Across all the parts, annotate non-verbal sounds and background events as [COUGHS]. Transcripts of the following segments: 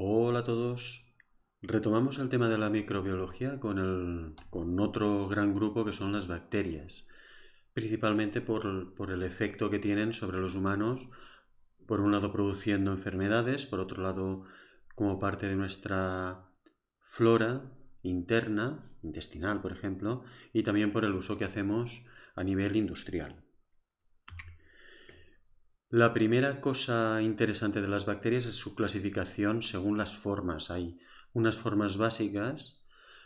Hola a todos. Retomamos el tema de la microbiología con, otro gran grupo que son las bacterias, principalmente por, el efecto que tienen sobre los humanos, por un lado produciendo enfermedades, por otro lado como parte de nuestra flora interna, intestinal por ejemplo, y también por el uso que hacemos a nivel industrial. La primera cosa interesante de las bacterias es su clasificación según las formas. Hay unas formas básicas.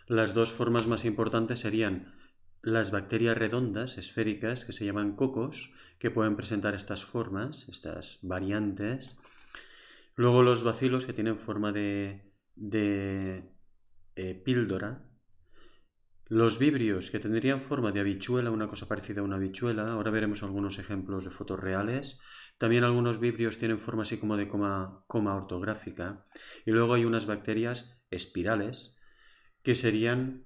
Las dos formas más importantes serían las bacterias redondas, esféricas, que se llaman cocos, que pueden presentar estas formas, estas variantes. Luego los bacilos, que tienen forma de, eh, píldora. Los vibrios, que tendrían forma de habichuela, una cosa parecida a una habichuela. Ahora veremos algunos ejemplos de fotos reales. También algunos vibrios tienen forma así como de coma, ortográfica. Y luego hay unas bacterias espirales, que serían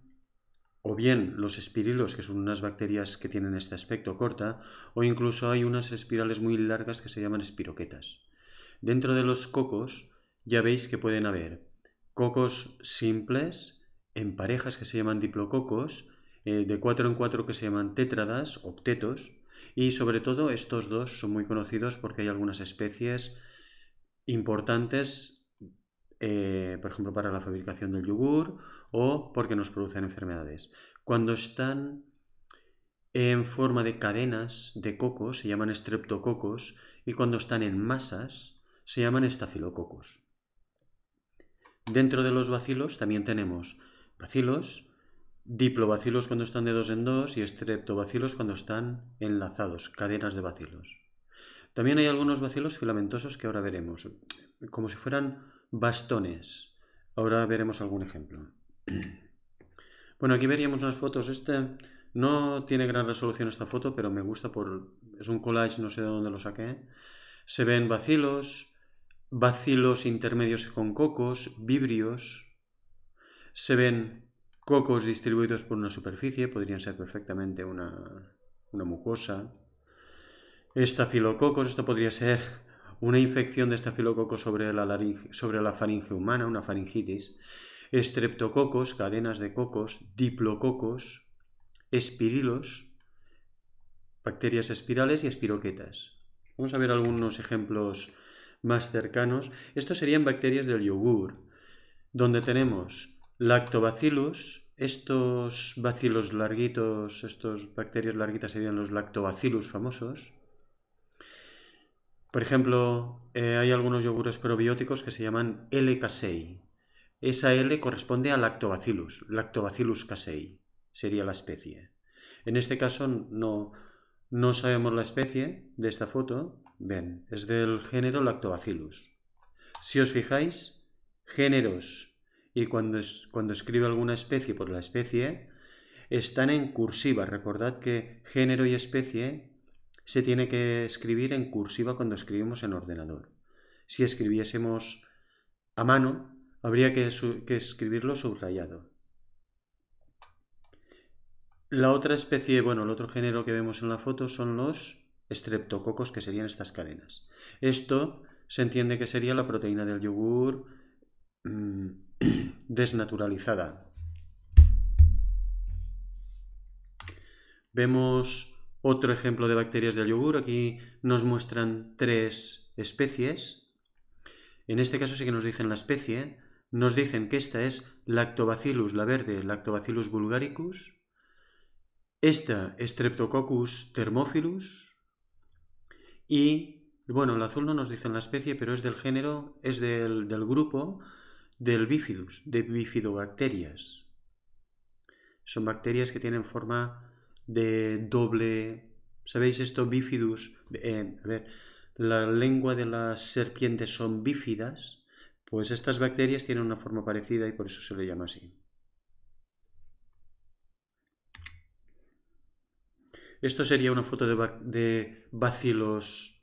o bien los espirilos, que son unas bacterias que tienen este aspecto corta, o incluso hay unas espirales muy largas que se llaman espiroquetas. Dentro de los cocos ya veis que pueden haber cocos simples, en parejas que se llaman diplococos, eh, de cuatro en cuatro que se llaman tétradas, octetos, y sobre todo estos dos son muy conocidos porque hay algunas especies importantes, eh, por ejemplo, para la fabricación del yogur o porque nos producen enfermedades. Cuando están en forma de cadenas de cocos, se llaman estreptococos y cuando están en masas, se llaman estafilococos. Dentro de los bacilos también tenemos bacilos, diplobacilos cuando están de dos en dos y estreptobacilos cuando están enlazados, cadenas de bacilos. También hay algunos bacilos filamentosos que ahora veremos, como si fueran bastones. Ahora veremos algún ejemplo. [CLEARS THROAT] Bueno, aquí veríamos unas fotos. Este no tiene gran resolución esta foto, pero me gusta por... Es un collage, no sé de dónde lo saqué. Se ven bacilos, bacilos intermedios con cocos, vibrios. Se ven cocos distribuidos por una superficie, podrían ser perfectamente una, mucosa. Estafilococos, esto podría ser una infección de estafilococos sobre la, sobre la faringe humana, una faringitis. Estreptococos, cadenas de cocos, diplococos, espirilos, bacterias espirales y espiroquetas. Vamos a ver algunos ejemplos más cercanos. Estos serían bacterias del yogur, donde tenemos Lactobacillus, estos bacilos larguitos, estos bacterias larguitas serían los lactobacillus famosos. Por ejemplo, eh, hay algunos yogures probióticos que se llaman L-casei. Esa L corresponde a lactobacillus, lactobacillus casei sería la especie. En este caso no, no sabemos la especie de esta foto, ven, es del género lactobacillus. Si os fijáis, géneros y cuando, cuando escribo alguna especie por la especie, están en cursiva. Recordad que género y especie se tiene que escribir en cursiva cuando escribimos en ordenador. Si escribiésemos a mano, habría que, escribirlo subrayado. La otra especie, bueno, el otro género que vemos en la foto son los estreptococos, que serían estas cadenas. Esto se entiende que sería la proteína del yogur, mm, desnaturalizada. Vemos otro ejemplo de bacterias del yogur. Aquí nos muestran tres especies. En este caso sí que nos dicen la especie. Nos dicen que esta es Lactobacillus, la verde, Lactobacillus vulgaricus. Esta, Streptococcus thermophilus. Y, bueno, el azul no nos dicen la especie, pero es del género, es del, del grupo del bifidus, de bifidobacterias. Son bacterias que tienen forma de doble... ¿Sabéis esto? Bifidus... Eh, a ver, la lengua de las serpientes son bífidas, pues estas bacterias tienen una forma parecida y por eso se le llama así. Esto sería una foto de, de bacilos,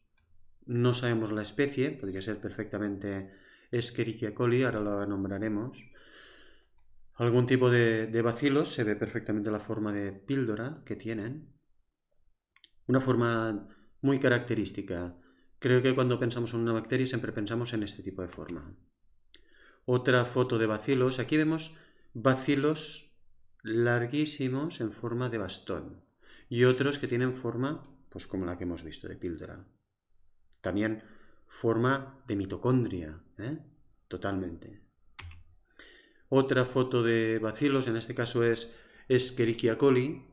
no sabemos la especie, podría ser perfectamente Escherichia coli, ahora la nombraremos, algún tipo de, de bacilos, se ve perfectamente la forma de píldora que tienen. Una forma muy característica. Creo que cuando pensamos en una bacteria siempre pensamos en este tipo de forma. Otra foto de bacilos. Aquí vemos bacilos larguísimos en forma de bastón y otros que tienen forma, pues como la que hemos visto, de píldora. También forma de mitocondria, ¿eh? totalmente. Otra foto de bacilos, en este caso es Escherichia coli.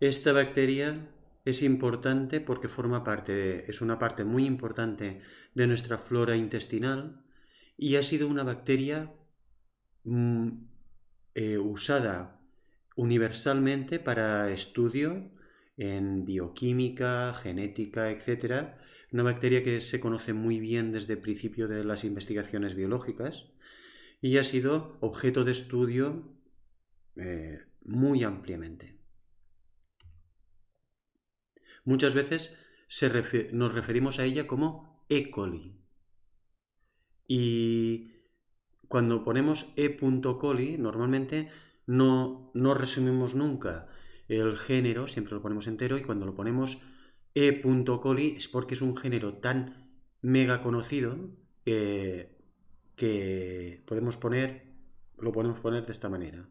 Esta bacteria es importante porque forma parte, es una parte muy importante de nuestra flora intestinal y ha sido una bacteria mm, eh, usada universalmente para estudio en bioquímica, genética, etcétera, una bacteria que se conoce muy bien desde el principio de las investigaciones biológicas y ha sido objeto de estudio eh, muy ampliamente. Muchas veces nos referimos a ella como E. coli. Y cuando ponemos E. coli, normalmente no, no resumimos nunca el género, siempre lo ponemos entero, y cuando lo ponemos e. coli es porque es un género tan mega conocido que, podemos poner, lo podemos poner de esta manera.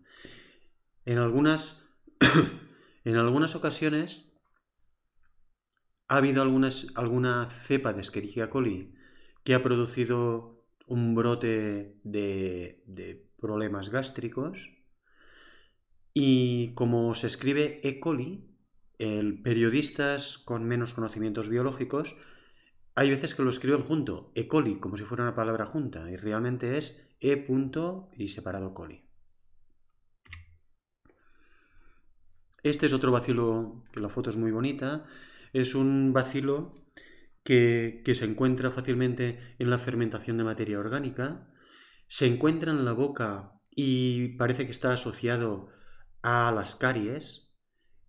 En algunas, [COUGHS] en algunas ocasiones ha habido algunas, alguna cepa de Escherichia coli que ha producido un brote de, de problemas gástricos y como se escribe E. coli, el periodistas con menos conocimientos biológicos, hay veces que lo escriben junto, E. coli, como si fuera una palabra junta, y realmente es E. Punto y separado coli. Este es otro vacilo, que la foto es muy bonita, es un vacilo que, que se encuentra fácilmente en la fermentación de materia orgánica, se encuentra en la boca y parece que está asociado a las caries,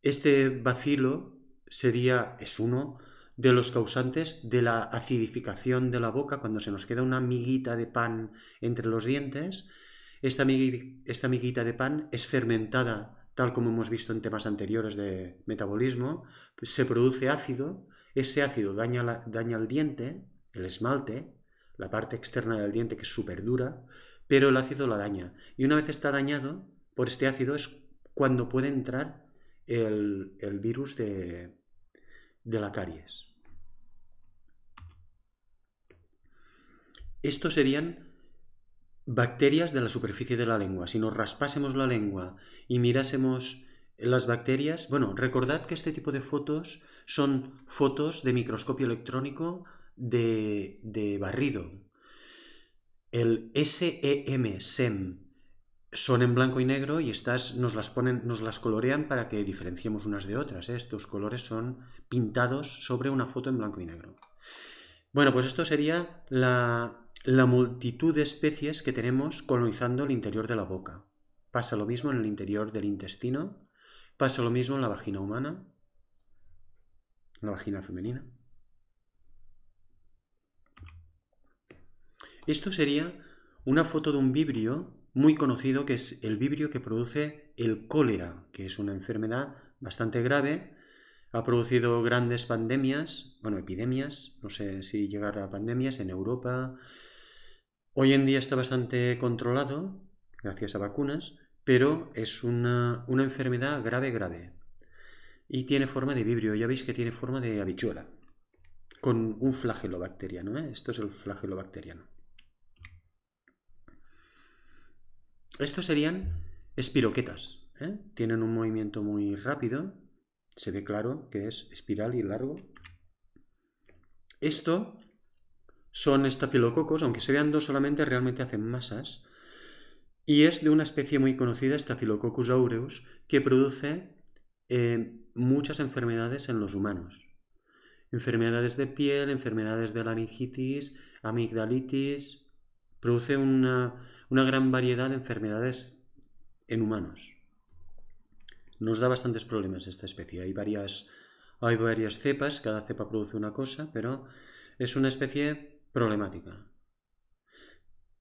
este bacilo sería, es uno de los causantes de la acidificación de la boca cuando se nos queda una miguita de pan entre los dientes. Esta, miguita de pan es fermentada, tal como hemos visto en temas anteriores de metabolismo, se produce ácido, ese ácido daña, daña el diente, el esmalte, la parte externa del diente que es súper dura, pero el ácido la daña. Y una vez está dañado por este ácido es cuando puede entrar el, virus de, la caries. Estos serían bacterias de la superficie de la lengua. Si nos raspásemos la lengua y mirásemos las bacterias, bueno, recordad que este tipo de fotos son fotos de microscopio electrónico de, de barrido. El SEM, SEM, son en blanco y negro y estas nos las ponen, nos las colorean para que diferenciemos unas de otras. ¿eh? Estos colores son pintados sobre una foto en blanco y negro. Bueno, pues esto sería la, la multitud de especies que tenemos colonizando el interior de la boca. Pasa lo mismo en el interior del intestino, pasa lo mismo en la vagina humana, la vagina femenina. Esto sería una foto de un vibrio muy conocido que es el vibrio que produce el cólera, que es una enfermedad bastante grave, ha producido grandes pandemias, bueno, epidemias, no sé si llegar a pandemias en Europa. Hoy en día está bastante controlado, gracias a vacunas, pero es una, enfermedad grave, grave. Y tiene forma de vibrio, ya veis que tiene forma de habichuela, con un flagelo bacteriano, ¿eh? esto es el flagelo bacteriano. Estos serían espiroquetas. ¿eh? Tienen un movimiento muy rápido. Se ve claro que es espiral y largo. Esto son estafilococos, aunque se vean dos solamente, realmente hacen masas. Y es de una especie muy conocida, Staphylococcus aureus, que produce eh, muchas enfermedades en los humanos. Enfermedades de piel, enfermedades de laringitis, amigdalitis. Produce una, una gran variedad de enfermedades en humanos. Nos da bastantes problemas esta especie. Hay varias, hay varias cepas, cada cepa produce una cosa, pero es una especie problemática.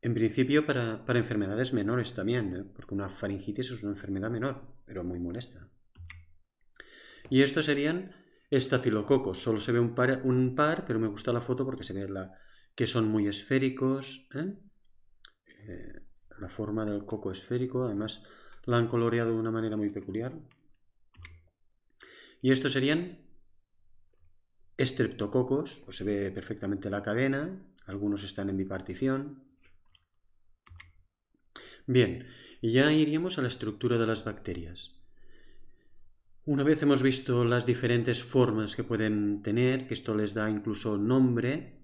En principio para, enfermedades menores también, ¿eh? porque una faringitis es una enfermedad menor, pero muy molesta. Y estos serían estafilococos. Solo se ve un par, un par pero me gusta la foto porque se ve la, que son muy esféricos. ¿eh? Eh, la forma del coco esférico, además la han coloreado de una manera muy peculiar. Y estos serían estreptococos, pues se ve perfectamente la cadena, algunos están en bipartición. Bien, y ya iríamos a la estructura de las bacterias. Una vez hemos visto las diferentes formas que pueden tener, que esto les da incluso nombre,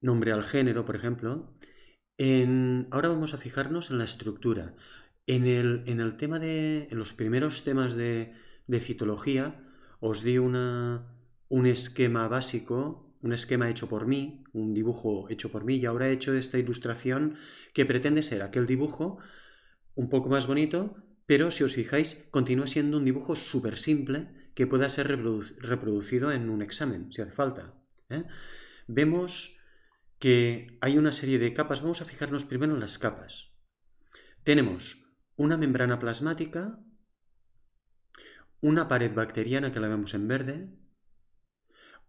nombre al género, por ejemplo, ahora vamos a fijarnos en la estructura. En el, tema de. los primeros temas de, citología, os di un esquema básico, un esquema hecho por mí, un dibujo hecho por mí, y ahora he hecho esta ilustración que pretende ser aquel dibujo un poco más bonito, pero si os fijáis, continúa siendo un dibujo súper simple que pueda ser reproducido en un examen, si hace falta. ¿eh? Vemos que hay una serie de capas. Vamos a fijarnos primero en las capas. Tenemos una membrana plasmática, una pared bacteriana que la vemos en verde,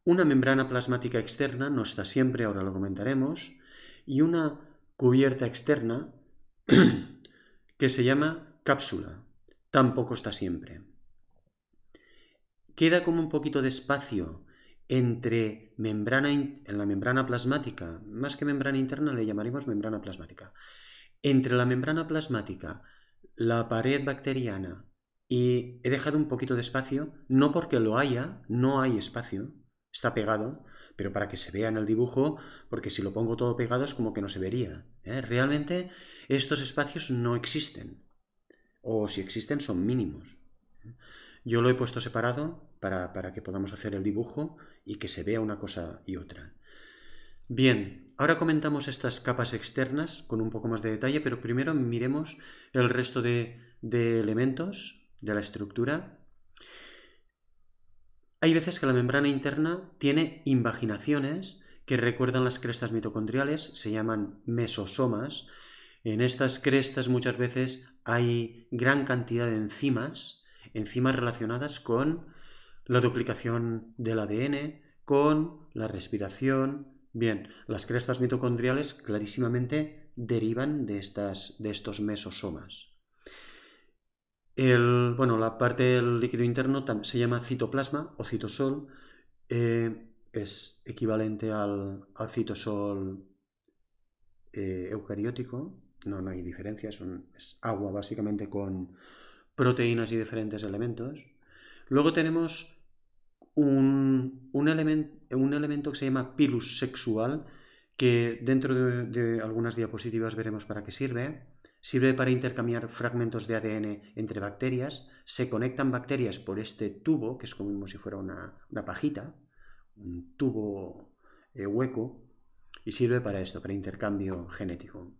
una membrana plasmática externa, no está siempre, ahora lo comentaremos, y una cubierta externa [CLEARS THROAT] que se llama cápsula, tampoco está siempre. Queda como un poquito de espacio entre membrana, en la membrana plasmática, más que membrana interna le llamaremos membrana plasmática, entre la membrana plasmática, la pared bacteriana y he dejado un poquito de espacio, no porque lo haya, no hay espacio, está pegado, pero para que se vea en el dibujo, porque si lo pongo todo pegado es como que no se vería. ¿eh? Realmente estos espacios no existen, o si existen son mínimos. ¿eh? Yo lo he puesto separado para, que podamos hacer el dibujo y que se vea una cosa y otra. Bien, ahora comentamos estas capas externas con un poco más de detalle, pero primero miremos el resto de, de elementos de la estructura. Hay veces que la membrana interna tiene invaginaciones que recuerdan las crestas mitocondriales, se llaman mesosomas. En estas crestas muchas veces hay gran cantidad de enzimas enzimas relacionadas con la duplicación del ADN, con la respiración. Bien, las crestas mitocondriales clarísimamente derivan de, estas, de estos mesosomas. El, bueno, la parte del líquido interno se llama citoplasma o citosol. Eh, es equivalente al, citosol eh, eucariótico. No, no hay diferencia, es agua básicamente con, proteínas y diferentes elementos. Luego tenemos un, un elemento que se llama pilus sexual, que dentro de, algunas diapositivas veremos para qué sirve. Sirve para intercambiar fragmentos de ADN entre bacterias. Se conectan bacterias por este tubo, que es como si fuera una, pajita, un tubo eh, hueco, y sirve para esto, para intercambio genético.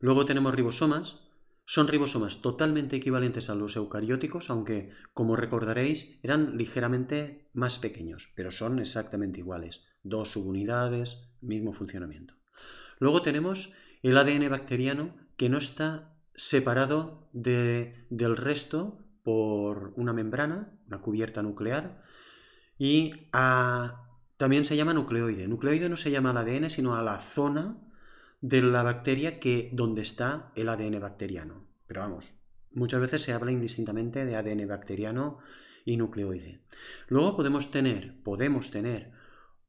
Luego tenemos ribosomas, son ribosomas totalmente equivalentes a los eucarióticos, aunque, como recordaréis, eran ligeramente más pequeños, pero son exactamente iguales. Dos subunidades, mismo funcionamiento. Luego tenemos el ADN bacteriano que no está separado del resto por una membrana, una cubierta nuclear, y ah, también se llama nucleoide. Nucleoide no se llama al ADN, sino a la zona de la bacteria que donde está el ADN bacteriano. Pero vamos, muchas veces se habla indistintamente de ADN bacteriano y nucleoide. Luego podemos tener, podemos tener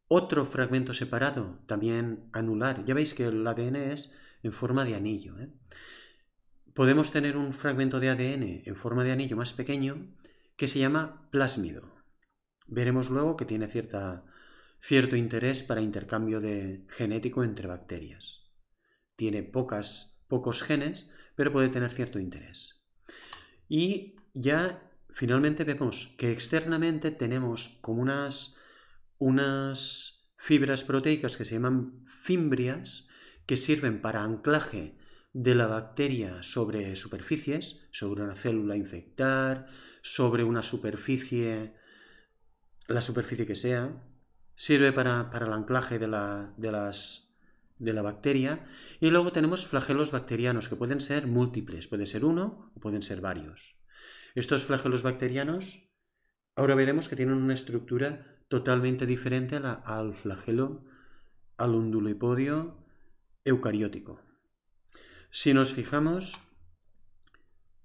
otro fragmento separado, también anular. Ya veis que el ADN es en forma de anillo. ¿eh? Podemos tener un fragmento de ADN en forma de anillo más pequeño que se llama plásmido. Veremos luego que tiene cierto interés para intercambio de, genético entre bacterias tiene pocos genes, pero puede tener cierto interés. Y ya finalmente vemos que externamente tenemos como unas, unas fibras proteicas que se llaman fimbrias, que sirven para anclaje de la bacteria sobre superficies, sobre una célula infectar, sobre una superficie, la superficie que sea, sirve para, el anclaje de, de las de la bacteria. Y luego tenemos flagelos bacterianos, que pueden ser múltiples, puede ser uno o pueden ser varios. Estos flagelos bacterianos, ahora veremos que tienen una estructura totalmente diferente a la, al flagelo al undulipodio eucariótico. Si nos fijamos,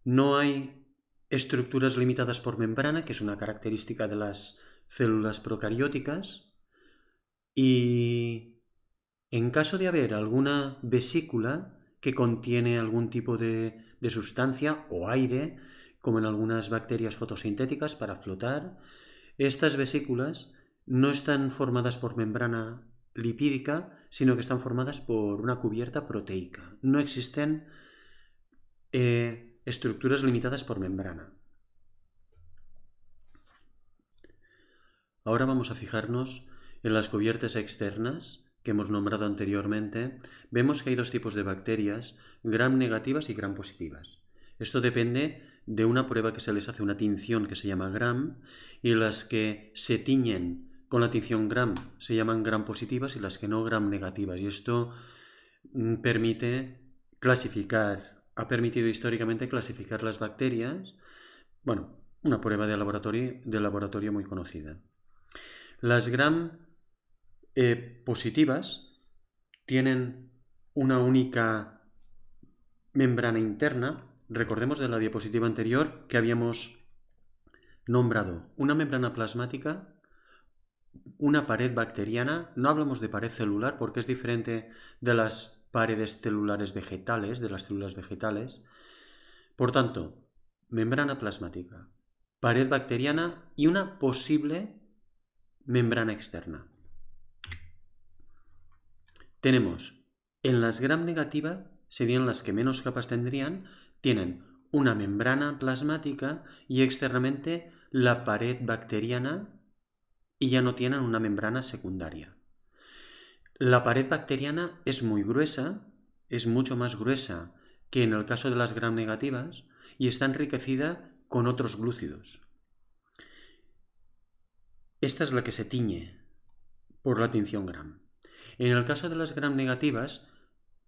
no hay estructuras limitadas por membrana, que es una característica de las células procarióticas, y en caso de haber alguna vesícula que contiene algún tipo de, sustancia o aire, como en algunas bacterias fotosintéticas para flotar, estas vesículas no están formadas por membrana lipídica, sino que están formadas por una cubierta proteica. No existen eh, estructuras limitadas por membrana. Ahora vamos a fijarnos en las cubiertas externas que hemos nombrado anteriormente, vemos que hay dos tipos de bacterias, gram negativas y gram positivas. Esto depende de una prueba que se les hace, una tinción que se llama gram, y las que se tiñen con la tinción gram se llaman gram positivas y las que no gram negativas. Y esto mm, permite clasificar, ha permitido históricamente clasificar las bacterias, bueno, una prueba de laboratorio, de laboratorio muy conocida. Las gram eh, positivas tienen una única membrana interna. Recordemos de la diapositiva anterior que habíamos nombrado una membrana plasmática, una pared bacteriana, no hablamos de pared celular porque es diferente de las paredes celulares vegetales, de las células vegetales. Por tanto, membrana plasmática, pared bacteriana y una posible membrana externa. Tenemos, en las gram negativa serían las que menos capas tendrían, tienen una membrana plasmática y externamente la pared bacteriana y ya no tienen una membrana secundaria. La pared bacteriana es muy gruesa, es mucho más gruesa que en el caso de las gram negativas y está enriquecida con otros glúcidos. Esta es la que se tiñe por la tinción gram. En el caso de las gram negativas,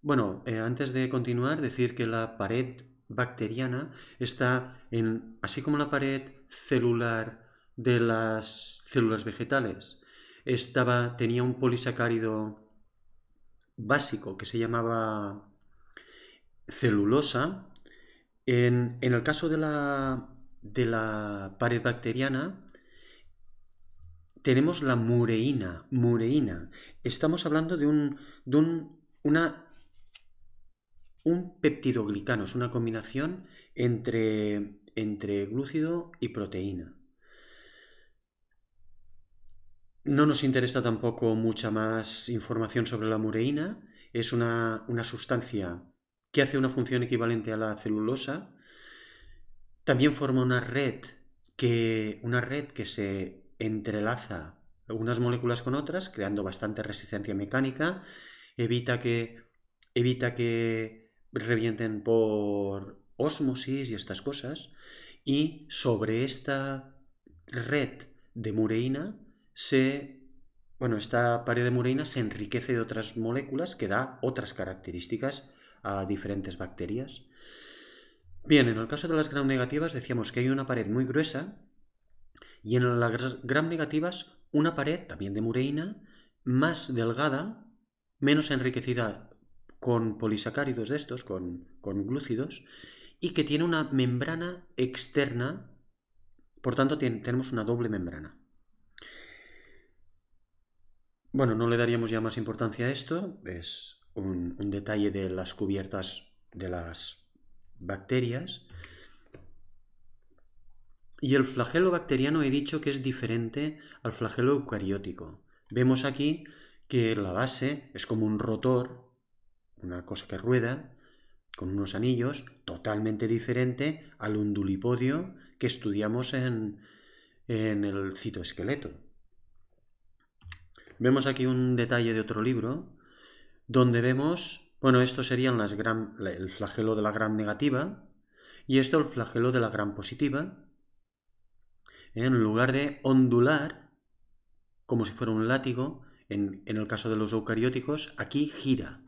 bueno, eh, antes de continuar, decir que la pared bacteriana está en, así como la pared celular de las células vegetales, estaba, tenía un polisacárido básico que se llamaba celulosa. En, el caso de de la pared bacteriana, tenemos la mureína, mureína. Estamos hablando de un, de un, una, un peptidoglicano, es una combinación entre, entre glúcido y proteína. No nos interesa tampoco mucha más información sobre la mureína. Es una, una sustancia que hace una función equivalente a la celulosa. También forma una red que, una red que se entrelaza algunas moléculas con otras, creando bastante resistencia mecánica, evita que, evita que revienten por ósmosis y estas cosas, y sobre esta red de mureína se... Bueno, esta pared de mureína se enriquece de otras moléculas que da otras características a diferentes bacterias. Bien, en el caso de las gram negativas decíamos que hay una pared muy gruesa y en las gran negativas, una pared, también de mureína, más delgada, menos enriquecida con polisacáridos de estos, con, glúcidos, y que tiene una membrana externa, por tanto tenemos una doble membrana. Bueno, no le daríamos ya más importancia a esto, es un detalle de las cubiertas de las bacterias, y el flagelo bacteriano he dicho que es diferente al flagelo eucariótico. Vemos aquí que la base es como un rotor, una cosa que rueda, con unos anillos, totalmente diferente al undulipodio que estudiamos en, el citoesqueleto. Vemos aquí un detalle de otro libro, donde vemos, bueno, esto serían el flagelo de la gran negativa y esto el flagelo de la gran positiva, en lugar de ondular como si fuera un látigo, en, el caso de los eucarióticos, aquí gira.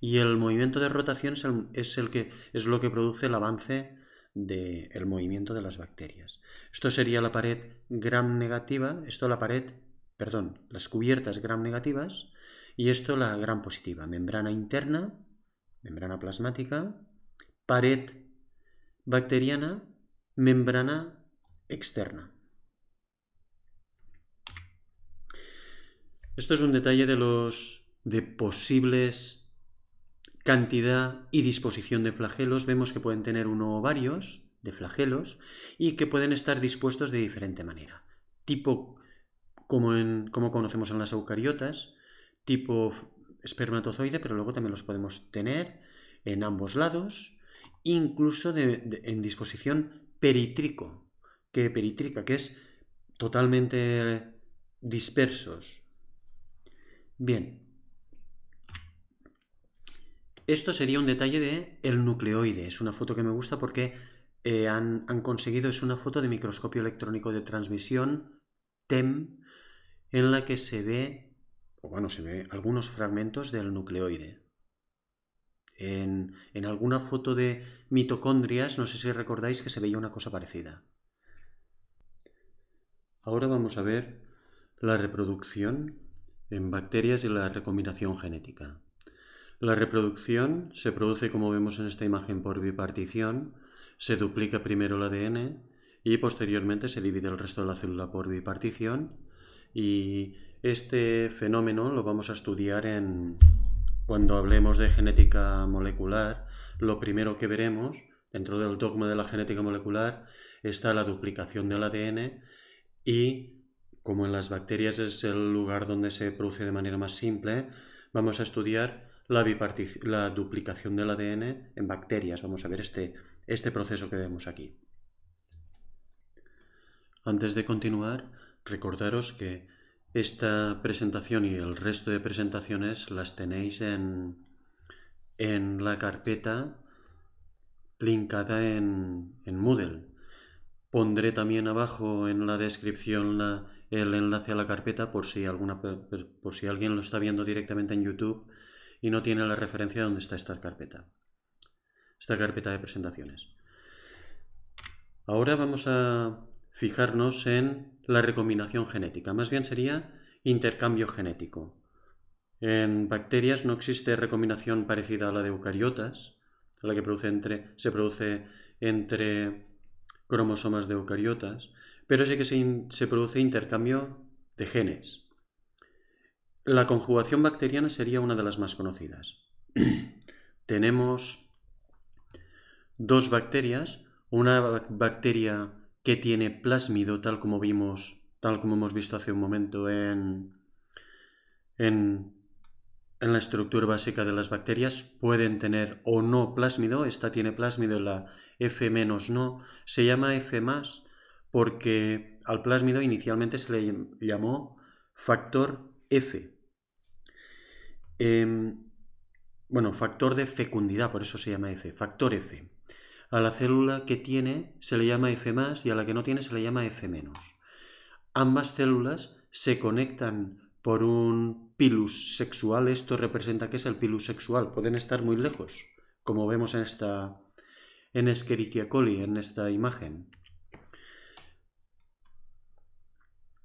Y el movimiento de rotación es, el, que, es lo que produce el avance del movimiento de las bacterias. Esto sería la pared gram negativa, esto la pared, perdón, las cubiertas gram negativas y esto la gram positiva, membrana interna, membrana plasmática, pared bacteriana, membrana externa. Esto es un detalle de los de posibles cantidad y disposición de flagelos. Vemos que pueden tener uno o varios de flagelos y que pueden estar dispuestos de diferente manera. Tipo como, conocemos en las eucariotas, tipo espermatozoide, pero luego también los podemos tener en ambos lados, incluso en disposición peritrico, peritrica, que es totalmente dispersos, Bien. Esto sería un detalle de el nucleoide. Es una foto que me gusta porque eh, han, conseguido, es una foto de microscopio electrónico de transmisión, TEM, en la que se ve, o bueno, se ve algunos fragmentos del nucleoide. En, en alguna foto de mitocondrias, no sé si recordáis que se veía una cosa parecida. Ahora vamos a ver la reproducción en bacterias y la recombinación genética. La reproducción se produce como vemos en esta imagen por bipartición, se duplica primero el ADN y posteriormente se divide el resto de la célula por bipartición y este fenómeno lo vamos a estudiar en cuando hablemos de genética molecular. Lo primero que veremos dentro del dogma de la genética molecular está la duplicación del ADN y como en las bacterias es el lugar donde se produce de manera más simple, vamos a estudiar la, duplicación del ADN en bacterias. Vamos a ver este, este proceso que vemos aquí. Antes de continuar, recordaros que esta presentación y el resto de presentaciones las tenéis en, la carpeta linkada en, en Moodle. Pondré también abajo en la descripción la el enlace a la carpeta por si, alguna, por si alguien lo está viendo directamente en YouTube y no tiene la referencia donde está esta carpeta, esta carpeta de presentaciones. Ahora vamos a fijarnos en la recombinación genética, más bien sería intercambio genético. En bacterias no existe recombinación parecida a la de eucariotas, a la que produce entre, se produce entre cromosomas de eucariotas, pero sí que se, produce intercambio de genes. La conjugación bacteriana sería una de las más conocidas. [CLEARS THROAT] Tenemos dos bacterias, una bacteria que tiene plásmido, tal como vimos, tal como hemos visto hace un momento en, en, en, la estructura básica de las bacterias, pueden tener o no plásmido, esta tiene plásmido, la F- no, se llama F+, porque al plásmido inicialmente se le llamó factor F. Em, bueno, factor de fecundidad, por eso se llama F, factor F. A la célula que tiene se le llama F más y a la que no tiene se le llama F menos. Ambas células se conectan por un pilus sexual, esto representa que es el pilus sexual, pueden estar muy lejos, como vemos en esta en Escherichia coli, en esta imagen.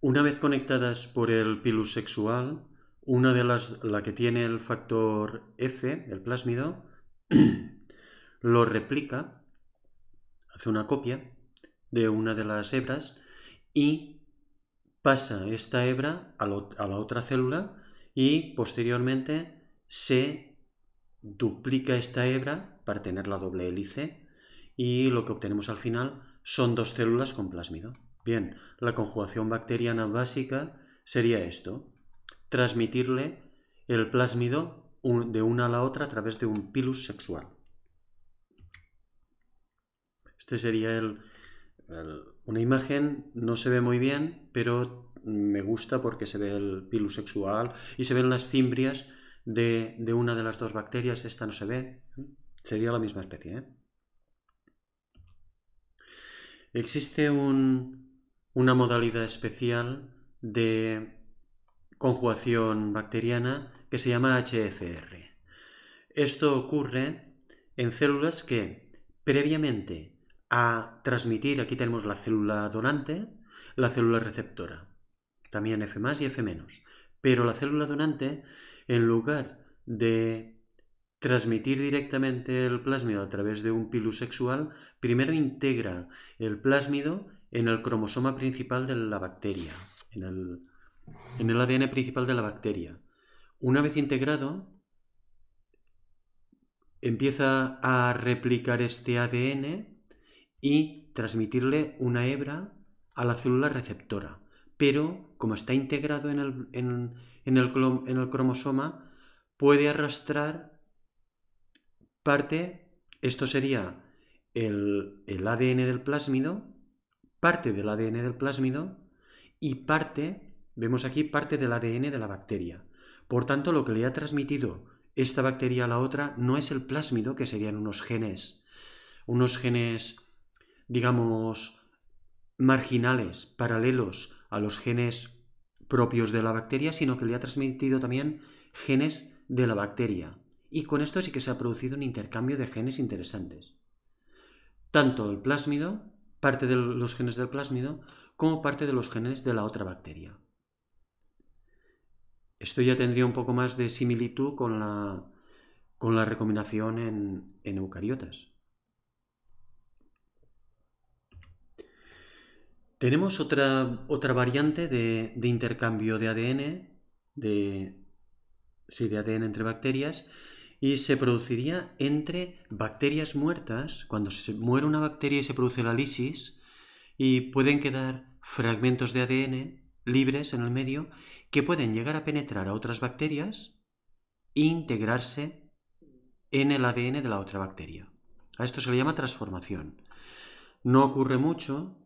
Una vez conectadas por el pilus sexual, una de las, la que tiene el factor F, el plásmido, [CLEARS THROAT] lo replica, hace una copia de una de las hebras y pasa esta hebra a, a la otra célula y posteriormente se duplica esta hebra para tener la doble hélice y lo que obtenemos al final son dos células con plásmido. Bien, la conjugación bacteriana básica sería esto, transmitirle el plásmido de una a la otra a través de un pilus sexual. Este sería el, una imagen, no se ve muy bien, pero me gusta porque se ve el pilus sexual y se ven las fimbrias de, una de las dos bacterias, esta no se ve, ¿eh? sería la misma especie. ¿eh? Existe un, una modalidad especial de conjugación bacteriana que se llama HFR. Esto ocurre en células que previamente a transmitir, aquí tenemos la célula donante, la célula receptora, también F más y F menos, pero la célula donante, en lugar de transmitir directamente el plásmido a través de un pilus sexual, primero integra el plásmido en el cromosoma principal de la bacteria, en el, ADN principal de la bacteria. Una vez integrado, empieza a replicar este ADN y transmitirle una hebra a la célula receptora. Pero, como está integrado en el, en, el, cromosoma, puede arrastrar parte, esto sería el ADN del plásmido, parte del ADN del plásmido y parte, vemos aquí, parte del ADN de la bacteria. Por tanto, lo que le ha transmitido esta bacteria a la otra no es el plásmido, que serían unos genes, unos genes, digamos, marginales, paralelos a los genes propios de la bacteria, sino que le ha transmitido también genes de la bacteria. Y con esto sí que se ha producido un intercambio de genes interesantes. Tanto el plásmido parte de los genes del plásmido como parte de los genes de la otra bacteria. Esto ya tendría un poco más de similitud con la, con recombinación en, eucariotas. Tenemos otra, variante de, intercambio de ADN, de, de ADN entre bacterias, y se produciría entre bacterias muertas, cuando se muere una bacteria y se produce la lisis, y pueden quedar fragmentos de ADN libres en el medio que pueden llegar a penetrar a otras bacterias e integrarse en el ADN de la otra bacteria. A esto se le llama transformación. No ocurre mucho,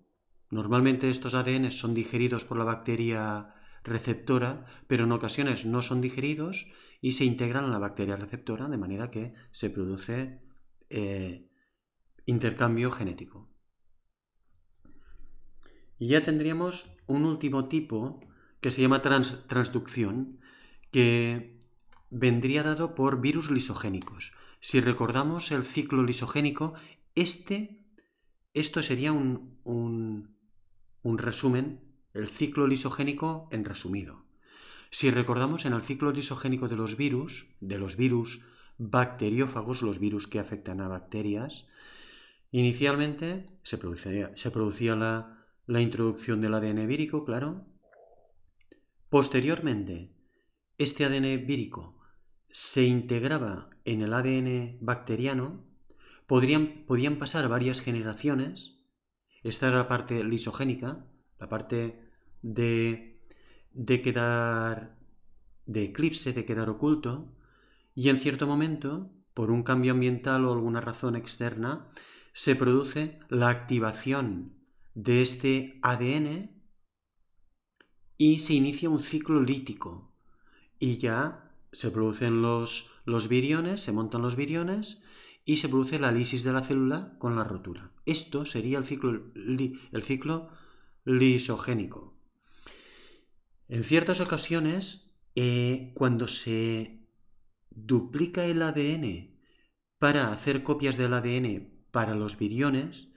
normalmente estos ADN son digeridos por la bacteria receptora, pero en ocasiones no son digeridos y se integran a la bacteria receptora de manera que se produce eh, intercambio genético. Y ya tendríamos un último tipo que se llama transducción, que vendría dado por virus lisogénicos. Si recordamos el ciclo lisogénico, este, esto sería un resumen, el ciclo lisogénico en resumido. Si recordamos en el ciclo lisogénico de los virus, de los virus bacteriófagos, los virus que afectan a bacterias, inicialmente se producía, se producía la, la introducción del ADN vírico, claro. Posteriormente, este ADN vírico se integraba en el ADN bacteriano, podrían, podían pasar varias generaciones. Esta era la parte lisogénica, la parte de de quedar de eclipse, de quedar oculto, y en cierto momento, por un cambio ambiental o alguna razón externa, se produce la activación de este ADN y se inicia un ciclo lítico. Y ya se producen los, los viriones, se montan los viriones y se produce la lisis de la célula con la rotura. Esto sería el ciclo, el ciclo lisogénico. En ciertas ocasiones, eh, cuando se duplica el ADN para hacer copias del ADN para los viriones,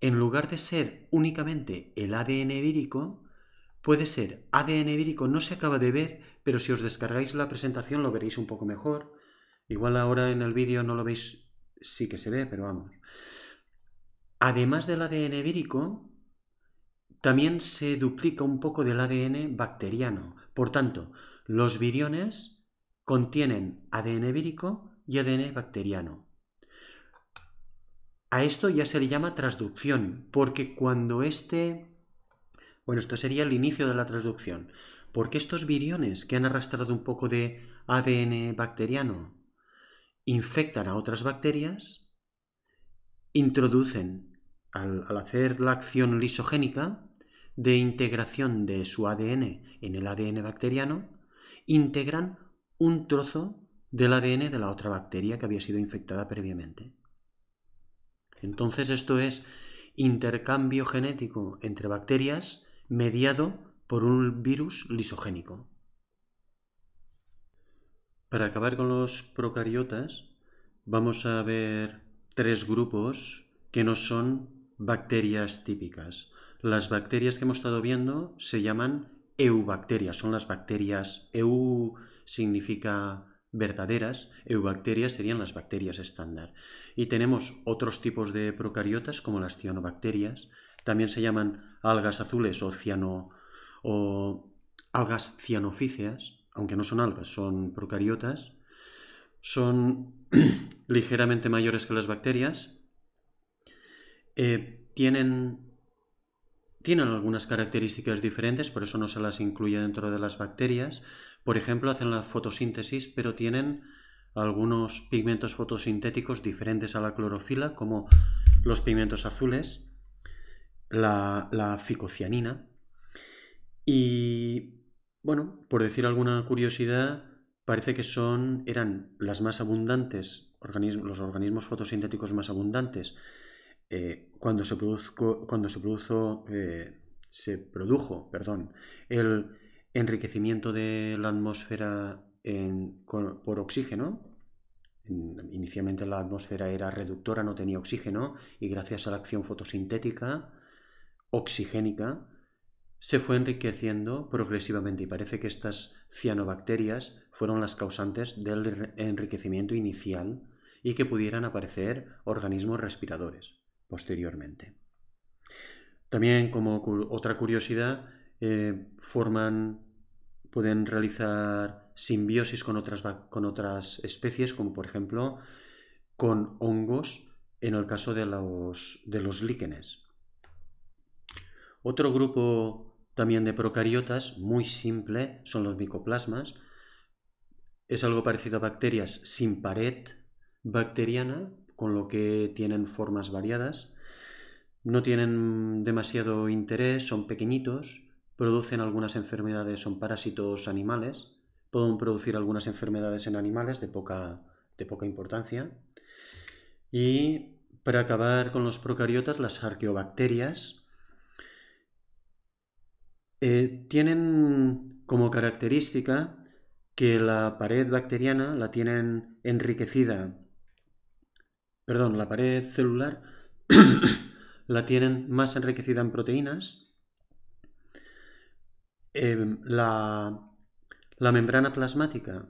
en lugar de ser únicamente el ADN vírico, puede ser ADN vírico, no se acaba de ver, pero si os descargáis la presentación lo veréis un poco mejor. Igual ahora en el vídeo no lo veis, sí que se ve, pero vamos. Además del ADN vírico, también se duplica un poco del ADN bacteriano. Por tanto, los viriones contienen ADN vírico y ADN bacteriano. A esto ya se le llama transducción, porque cuando este... Bueno, esto sería el inicio de la transducción, porque estos viriones que han arrastrado un poco de ADN bacteriano infectan a otras bacterias, introducen, al, hacer la acción lisogénica, de integración de su ADN en el ADN bacteriano, integran un trozo del ADN de la otra bacteria que había sido infectada previamente. Entonces esto es intercambio genético entre bacterias mediado por un virus lisogénico. Para acabar con los procariotas, vamos a ver tres grupos que no son bacterias típicas. Las bacterias que hemos estado viendo se llaman eubacterias, son las bacterias, eu significa verdaderas, eubacterias serían las bacterias estándar. Y tenemos otros tipos de procariotas como las cianobacterias, también se llaman algas azules o o algas cianofíceas, aunque no son algas, son procariotas. Son [CLEARS THROAT] ligeramente mayores que las bacterias. Eh, tienen tienen algunas características diferentes, por eso no se las incluye dentro de las bacterias. Por ejemplo, hacen la fotosíntesis, pero tienen algunos pigmentos fotosintéticos diferentes a la clorofila, como los pigmentos azules, la, ficocianina. Y bueno, por decir alguna curiosidad, parece que son, eran las más abundantes, los organismos fotosintéticos más abundantes eh, cuando se, eh, se, produjo el enriquecimiento de la atmósfera por oxígeno, inicialmente la atmósfera era reductora, no tenía oxígeno, y gracias a la acción fotosintética, oxigénica, se fue enriqueciendo progresivamente y parece que estas cianobacterias fueron las causantes del enriquecimiento inicial y que pudieran aparecer organismos respiradores posteriormente. También como otra curiosidad, eh, forman, pueden realizar simbiosis con otras, con otras especies, como por ejemplo con hongos en el caso de los, de los líquenes. Otro grupo también de procariotas, muy simple, son los micoplasmas. Es algo parecido a bacterias sin pared bacteriana, con lo que tienen formas variadas, no tienen demasiado interés, son pequeñitos, producen algunas enfermedades, son parásitos animales, pueden producir algunas enfermedades en animales de poca, de poca importancia. Y para acabar con los procariotas, las arqueobacterias eh, tienen como característica que la pared bacteriana la tienen enriquecida perdón, la pared celular [COUGHS] la tienen más enriquecida en proteínas. Em, la, membrana plasmática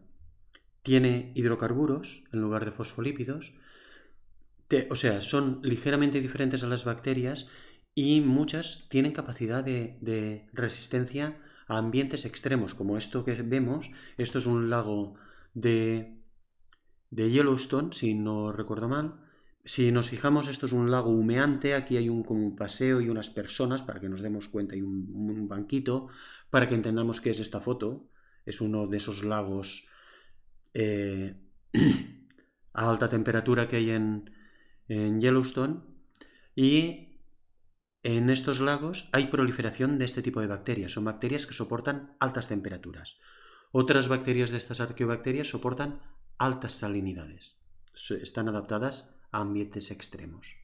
tiene hidrocarburos en lugar de fosfolípidos. o sea, son ligeramente diferentes a las bacterias y muchas tienen capacidad de, de, resistencia a ambientes extremos, como esto que vemos. Esto es un lago de, de Yellowstone, si no recuerdo mal. Si nos fijamos, esto es un lago humeante, aquí hay un, paseo y unas personas para que nos demos cuenta y un, banquito para que entendamos qué es esta foto. Es uno de esos lagos eh, [CLEARS THROAT] a alta temperatura que hay en, en Yellowstone y en estos lagos hay proliferación de este tipo de bacterias. Son bacterias que soportan altas temperaturas. Otras bacterias de estas arqueobacterias soportan altas salinidades. Están adaptadas ambientes extremos.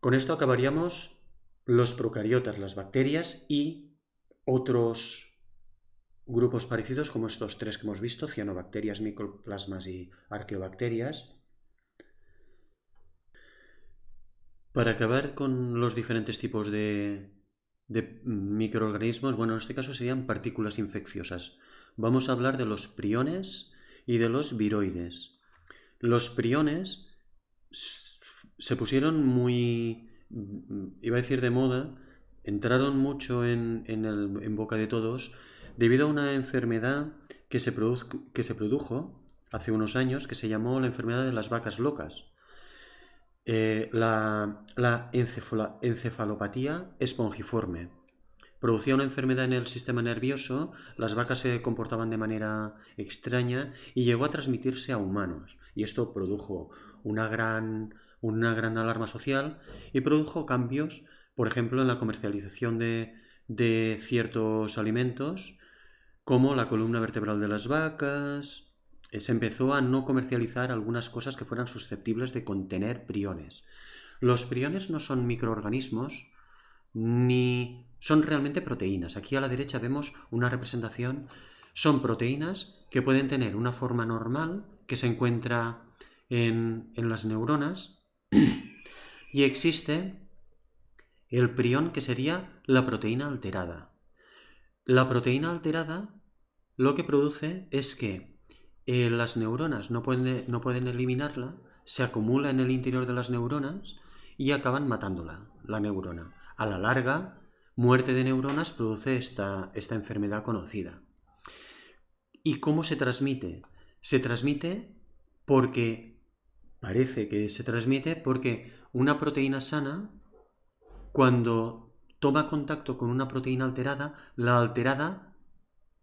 Con esto acabaríamos los procariotas, las bacterias y otros grupos parecidos como estos tres que hemos visto, cianobacterias, micoplasmas y arqueobacterias. Para acabar con los diferentes tipos de, de microorganismos, bueno, en este caso serían partículas infecciosas. Vamos a hablar de los priones y de los viroides. Los priones se pusieron muy, mm, iba a decir de moda, entraron mucho en, boca de todos debido a una enfermedad que se, que se produjo hace unos años que se llamó la enfermedad de las vacas locas. Eh, la, la encefalopatía espongiforme. Producía una enfermedad en el sistema nervioso, las vacas se comportaban de manera extraña y llegó a transmitirse a humanos. Y esto produjo una gran, una gran alarma social y produjo cambios, por ejemplo, en la comercialización de, de ciertos alimentos, como la columna vertebral de las vacas, eh, se empezó a no comercializar algunas cosas que fueran susceptibles de contener priones. Los priones no son microorganismos ni son realmente proteínas. Aquí a la derecha vemos una representación. Son proteínas que pueden tener una forma normal que se encuentra en, las neuronas y existe el prión que sería la proteína alterada. La proteína alterada lo que produce es que eh, las neuronas no pueden, no pueden eliminarla, se acumula en el interior de las neuronas y acaban matándola, la neurona. A la larga, muerte de neuronas produce esta, esta enfermedad conocida. ¿Y cómo se transmite? Se transmite porque parece que se transmite porque una proteína sana, cuando toma contacto con una proteína alterada, la alterada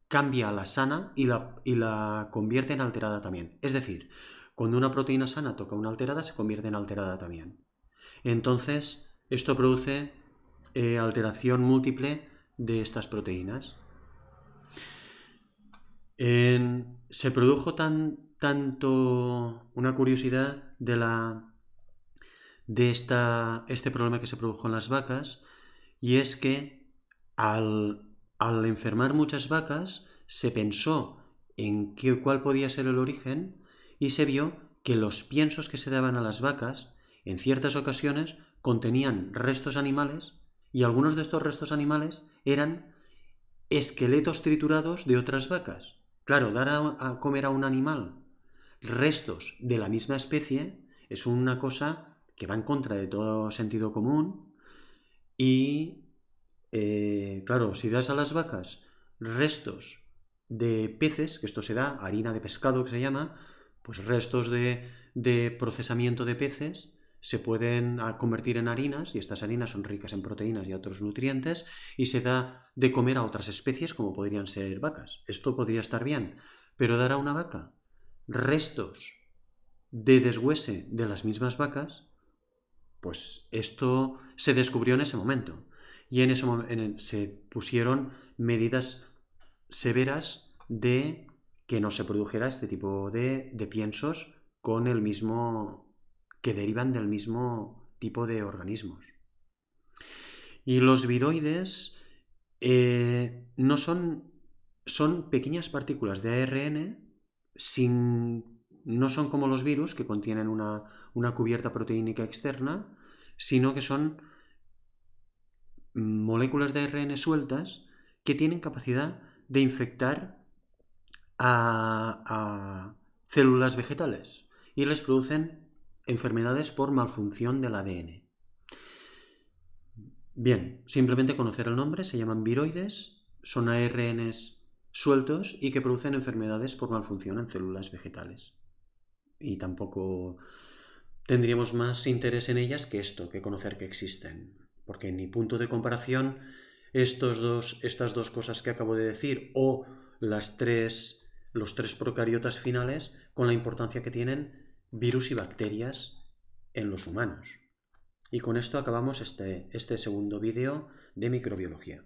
cambia a la sana y la, y la convierte en alterada también. Es decir, cuando una proteína sana toca una alterada, se convierte en alterada también. Entonces, esto produce eh, alteración múltiple de estas proteínas. se produjo tan tanto una curiosidad de la de este problema que se produjo en las vacas y es que al, enfermar muchas vacas se pensó en qué, cuál podía ser el origen y se vio que los piensos que se daban a las vacas en ciertas ocasiones contenían restos animales y algunos de estos restos animales eran esqueletos triturados de otras vacas. Claro, dar a comer a un animal restos de la misma especie es una cosa que va en contra de todo sentido común y, eh, claro, si das a las vacas restos de peces, que esto se da, harina de pescado que se llama, pues restos de, de procesamiento de peces, se pueden ah, convertir en harinas y estas harinas son ricas en proteínas y otros nutrientes y se da de comer a otras especies como podrían ser vacas. Esto podría estar bien, pero dar a una vaca restos de deshuese de las mismas vacas, pues esto se descubrió en ese momento. Y en ese momento se pusieron medidas severas de que no se produjera este tipo de, piensos con el mismo. que derivan del mismo tipo de organismos. Y los viroides eh, no son. son pequeñas partículas de ARN no son como los virus que contienen una, cubierta proteínica externa, sino que son moléculas de ARN sueltas que tienen capacidad de infectar a, a células vegetales y les producen enfermedades por malfunción del ADN. Bien, simplemente conocer el nombre, se llaman viroides, son ARNs sueltos y que producen enfermedades por malfunción en células vegetales. Y tampoco tendríamos más interés en ellas que esto, que conocer que existen. Porque ni punto de comparación, estos dos, estas dos cosas que acabo de decir o las tres, los tres procariotas finales con la importancia que tienen virus y bacterias en los humanos. Y con esto acabamos este, este segundo vídeo de microbiología.